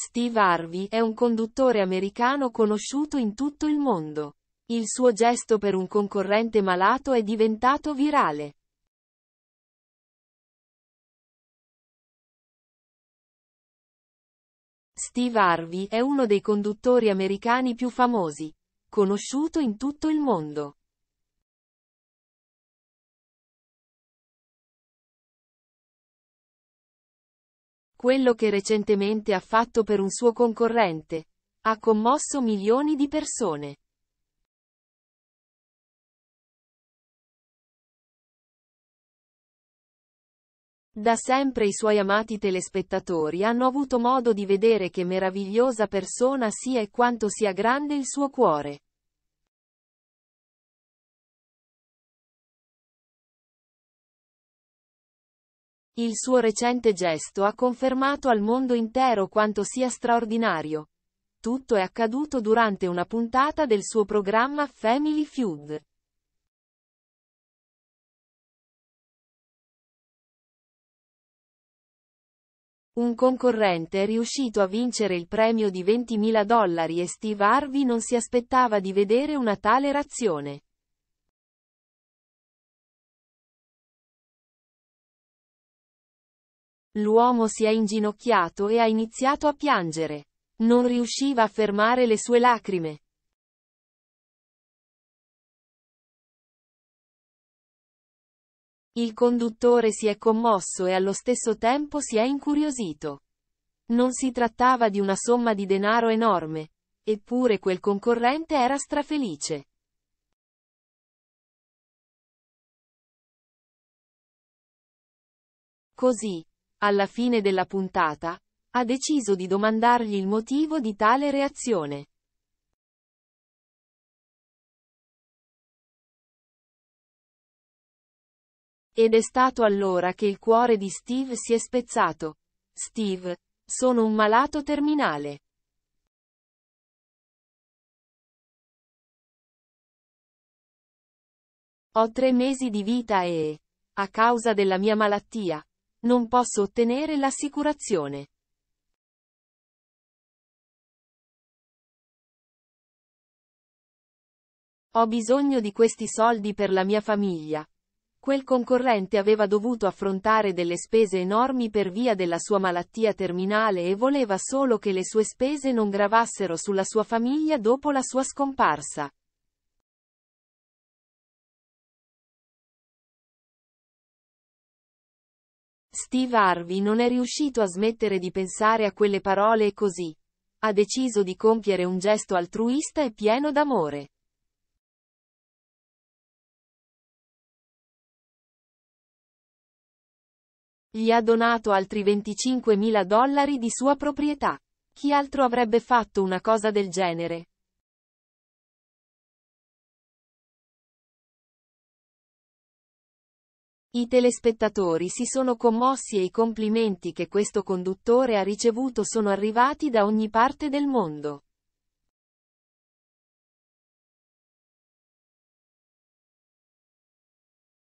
Steve Harvey è un conduttore americano conosciuto in tutto il mondo. Il suo gesto per un concorrente malato è diventato virale. Steve Harvey è uno dei conduttori americani più famosi, conosciuto in tutto il mondo. quello che recentemente ha fatto per un suo concorrente. Ha commosso milioni di persone. Da sempre i suoi amati telespettatori hanno avuto modo di vedere che meravigliosa persona sia e quanto sia grande il suo cuore. Il suo recente gesto ha confermato al mondo intero quanto sia straordinario. Tutto è accaduto durante una puntata del suo programma Family Feud. Un concorrente è riuscito a vincere il premio di 20.000 dollari e Steve Harvey non si aspettava di vedere una tale razione. L'uomo si è inginocchiato e ha iniziato a piangere. Non riusciva a fermare le sue lacrime. Il conduttore si è commosso e allo stesso tempo si è incuriosito. Non si trattava di una somma di denaro enorme, eppure quel concorrente era strafelice. Così, alla fine della puntata, ha deciso di domandargli il motivo di tale reazione. Ed è stato allora che il cuore di Steve si è spezzato. Steve, sono un malato terminale. Ho tre mesi di vita e, a causa della mia malattia, non posso ottenere l'assicurazione. Ho bisogno di questi soldi per la mia famiglia. Quel concorrente aveva dovuto affrontare delle spese enormi per via della sua malattia terminale e voleva solo che le sue spese non gravassero sulla sua famiglia dopo la sua scomparsa. Steve Harvey non è riuscito a smettere di pensare a quelle parole e così ha deciso di compiere un gesto altruista e pieno d'amore. Gli ha donato altri 25.000 dollari di sua proprietà. Chi altro avrebbe fatto una cosa del genere? I telespettatori si sono commossi e i complimenti che questo conduttore ha ricevuto sono arrivati da ogni parte del mondo.